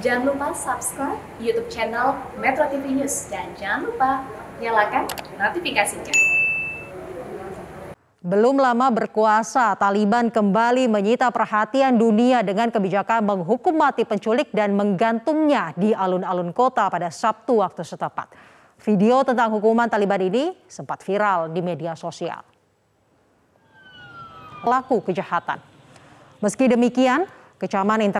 Jangan lupa subscribe YouTube channel Metro TV News dan jangan lupa nyalakan notifikasinya. Belum lama berkuasa, Taliban kembali menyita perhatian dunia dengan kebijakan menghukum mati penculik dan menggantungnya di alun-alun kota pada Sabtu waktu setempat. Video tentang hukuman Taliban ini sempat viral di media sosial. Pelaku kejahatan. Meski demikian, kecaman internasional